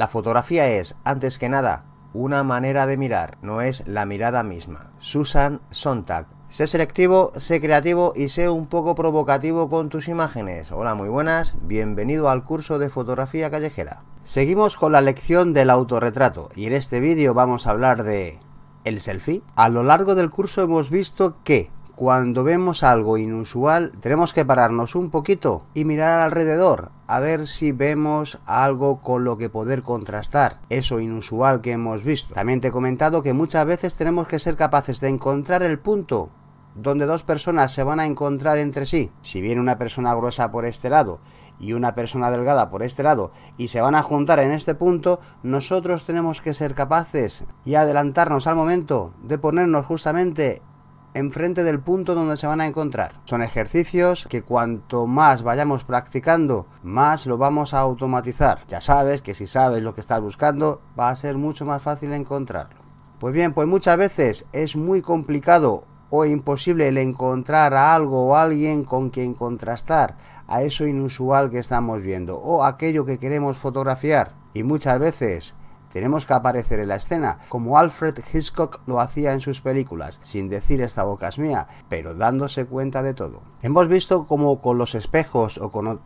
La fotografía es, antes que nada, una manera de mirar, no es la mirada misma. Susan Sontag. Sé selectivo, sé creativo y sé un poco provocativo con tus imágenes. Hola, muy buenas, bienvenido al curso de fotografía callejera. Seguimos con la lección del autorretrato y en este vídeo vamos a hablar de el selfie. A lo largo del curso hemos visto que cuando vemos algo inusual, tenemos que pararnos un poquito y mirar alrededor, a ver si vemos algo con lo que poder contrastar eso inusual que hemos visto. También te he comentado que muchas veces tenemos que ser capaces de encontrar el punto donde dos personas se van a encontrar entre sí. Si viene una persona gruesa por este lado y una persona delgada por este lado y se van a juntar en este punto, nosotros tenemos que ser capaces y adelantarnos al momento de ponernos justamente enfrente del punto donde se van a encontrar. Son ejercicios que cuanto más vayamos practicando, más lo vamos a automatizar. Ya sabes que si sabes lo que estás buscando, va a ser mucho más fácil encontrarlo. Pues bien, pues muchas veces es muy complicado o imposible el encontrar a algo o alguien con quien contrastar a eso inusual que estamos viendo o aquello que queremos fotografiar. Y muchas veces tenemos que aparecer en la escena, como Alfred Hitchcock lo hacía en sus películas, sin decir esta boca es mía, pero dándose cuenta de todo. Hemos visto como con los espejos o con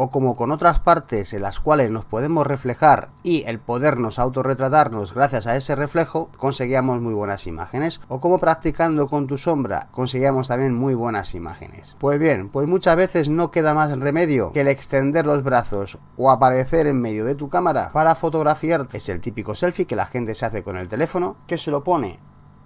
o como con otras partes en las cuales nos podemos reflejar y el podernos autorretratarnos gracias a ese reflejo, conseguíamos muy buenas imágenes, o como practicando con tu sombra, conseguíamos también muy buenas imágenes. Pues bien, pues muchas veces no queda más remedio que el extender los brazos o aparecer en medio de tu cámara para fotografiar. Es el típico selfie que la gente se hace con el teléfono, que se lo pone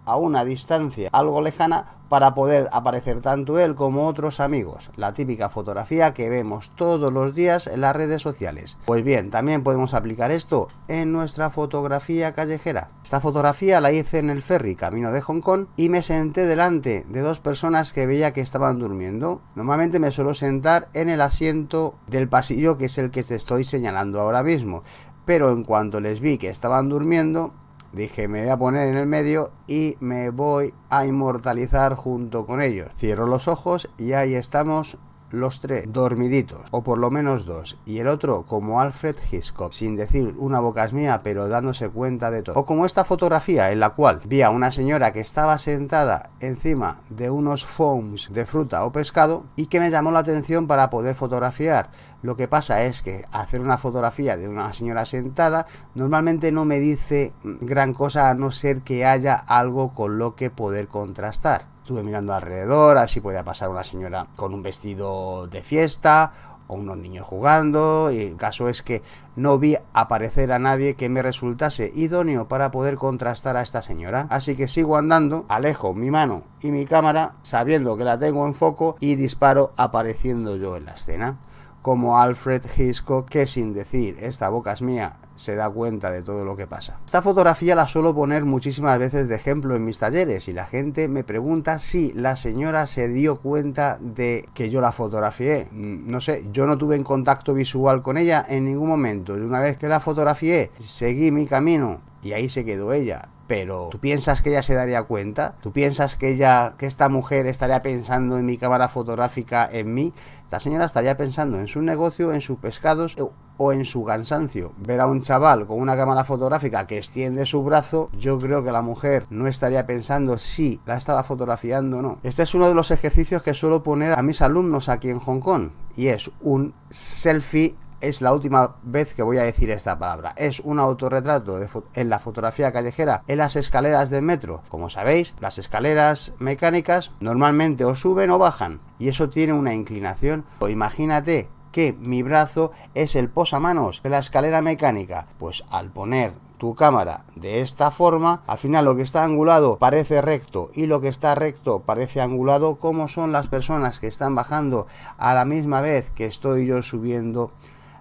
a una distancia algo lejana para poder aparecer tanto él como otros amigos, la típica fotografía que vemos todos los días en las redes sociales. Pues bien, también podemos aplicar esto en nuestra fotografía callejera. Esta fotografía la hice en el ferry camino de Hong Kong y me senté delante de dos personas que veía que estaban durmiendo. Normalmente me suelo sentar en el asiento del pasillo que es el que te estoy señalando ahora mismo, pero en cuanto les vi que estaban durmiendo, Dije, me voy a poner en el medio y me voy a inmortalizar junto con ellos. Cierro los ojos y ahí estamos los tres dormiditos, o por lo menos dos, y el otro como Alfred Hitchcock, sin decir una boca mía, pero dándose cuenta de todo. O como esta fotografía en la cual vi a una señora que estaba sentada encima de unos foams de fruta o pescado y que me llamó la atención para poder fotografiar. Lo que pasa es que hacer una fotografía de una señora sentada normalmente no me dice gran cosa a no ser que haya algo con lo que poder contrastar. Estuve mirando alrededor, así si podía pasar una señora con un vestido de fiesta o unos niños jugando, y el caso es que no vi aparecer a nadie que me resultase idóneo para poder contrastar a esta señora, así que sigo andando, alejo mi mano y mi cámara, sabiendo que la tengo en foco, y disparo apareciendo yo en la escena como Alfred Hitchcock que sin decir esta boca es mía se da cuenta de todo lo que pasa. Esta fotografía la suelo poner muchísimas veces de ejemplo en mis talleres y la gente me pregunta si la señora se dio cuenta de que yo la fotografié. Mm, no sé, yo no tuve en contacto visual con ella en ningún momento. Y una vez que la fotografié, seguí mi camino y ahí se quedó ella pero ¿tú piensas que ella se daría cuenta? ¿Tú piensas que ella, que esta mujer estaría pensando en mi cámara fotográfica, en mí? La señora estaría pensando en su negocio, en sus pescados eh, o en su cansancio. Ver a un chaval con una cámara fotográfica que extiende su brazo, yo creo que la mujer no estaría pensando si la estaba fotografiando o no. Este es uno de los ejercicios que suelo poner a mis alumnos aquí en Hong Kong y es un selfie es la última vez que voy a decir esta palabra. Es un autorretrato en la fotografía callejera en las escaleras del metro. Como sabéis, las escaleras mecánicas normalmente o suben o bajan y eso tiene una inclinación. O pues imagínate que mi brazo es el posamanos de la escalera mecánica. Pues al poner tu cámara de esta forma, al final lo que está angulado parece recto y lo que está recto parece angulado, como son las personas que están bajando a la misma vez que estoy yo subiendo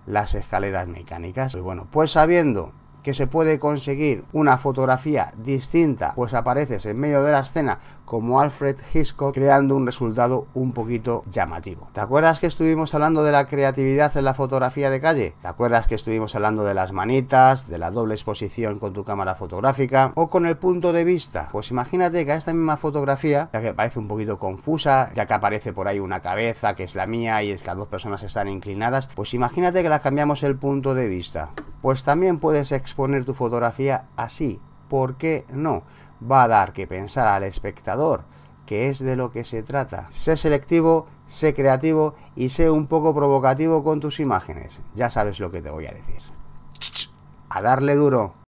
las escaleras mecánicas. Pues bueno, pues sabiendo que se puede conseguir una fotografía distinta, pues apareces en medio de la escena como Alfred Hitchcock creando un resultado un poquito llamativo. ¿Te acuerdas que estuvimos hablando de la creatividad en la fotografía de calle? ¿Te acuerdas que estuvimos hablando de las manitas, de la doble exposición con tu cámara fotográfica o con el punto de vista? Pues imagínate que a esta misma fotografía, ya que parece un poquito confusa, ya que aparece por ahí una cabeza que es la mía y estas las dos personas están inclinadas, pues imagínate que las cambiamos el punto de vista pues también puedes exponer tu fotografía así. ¿Por qué no? Va a dar que pensar al espectador, que es de lo que se trata. Sé selectivo, sé creativo y sé un poco provocativo con tus imágenes. Ya sabes lo que te voy a decir. A darle duro.